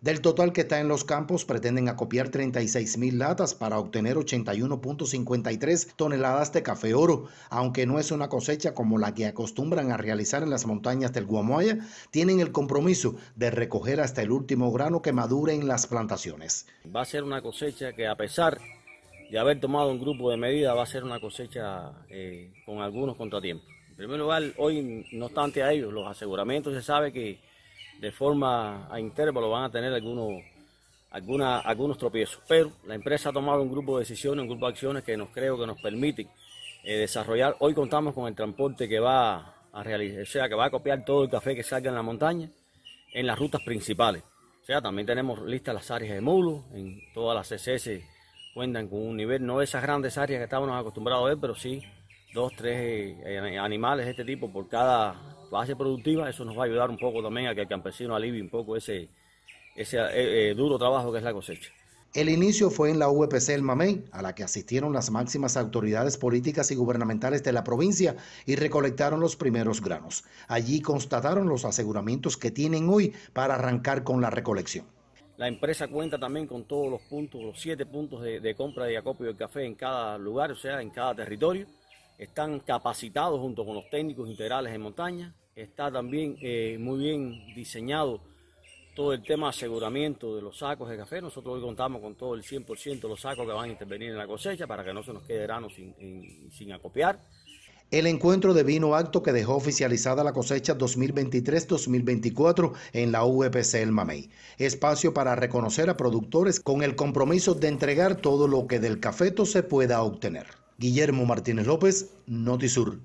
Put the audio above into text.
Del total que está en los campos, pretenden acopiar 36.000 latas para obtener 81.53 toneladas de café oro. Aunque no es una cosecha como la que acostumbran a realizar en las montañas del Guamoya, tienen el compromiso de recoger hasta el último grano que madure en las plantaciones. Va a ser una cosecha que a pesar de haber tomado un grupo de medidas, va a ser una cosecha eh, con algunos contratiempos. En primer lugar, hoy no obstante a ellos, los aseguramientos se sabe que de forma a intervalo van a tener algunos, alguna, algunos tropiezos. Pero la empresa ha tomado un grupo de decisiones, un grupo de acciones que nos creo que nos permiten eh, desarrollar. Hoy contamos con el transporte que va a realizar, o sea, que va a copiar todo el café que salga en la montaña en las rutas principales. O sea, también tenemos listas las áreas de mulo, en todas las CCS cuentan con un nivel, no esas grandes áreas que estábamos acostumbrados a ver, pero sí dos, tres eh, eh, animales de este tipo por cada base productiva, eso nos va a ayudar un poco también a que el campesino alivie un poco ese, ese eh, eh, duro trabajo que es la cosecha. El inicio fue en la UPC El Mamey, a la que asistieron las máximas autoridades políticas y gubernamentales de la provincia y recolectaron los primeros granos. Allí constataron los aseguramientos que tienen hoy para arrancar con la recolección. La empresa cuenta también con todos los puntos, los siete puntos de, compra de acopio de café en cada lugar, o sea, en cada territorio están capacitados junto con los técnicos integrales en montaña. Está también eh, muy bien diseñado todo el tema de aseguramiento de los sacos de café. Nosotros hoy contamos con todo el 100% de los sacos que van a intervenir en la cosecha para que no se nos quede grano sin, sin acopiar. El encuentro de vino acto que dejó oficializada la cosecha 2023-2024 en la VPC e El Mamey. Espacio para reconocer a productores con el compromiso de entregar todo lo que del cafeto se pueda obtener. Guillermo Martínez López, Notisur.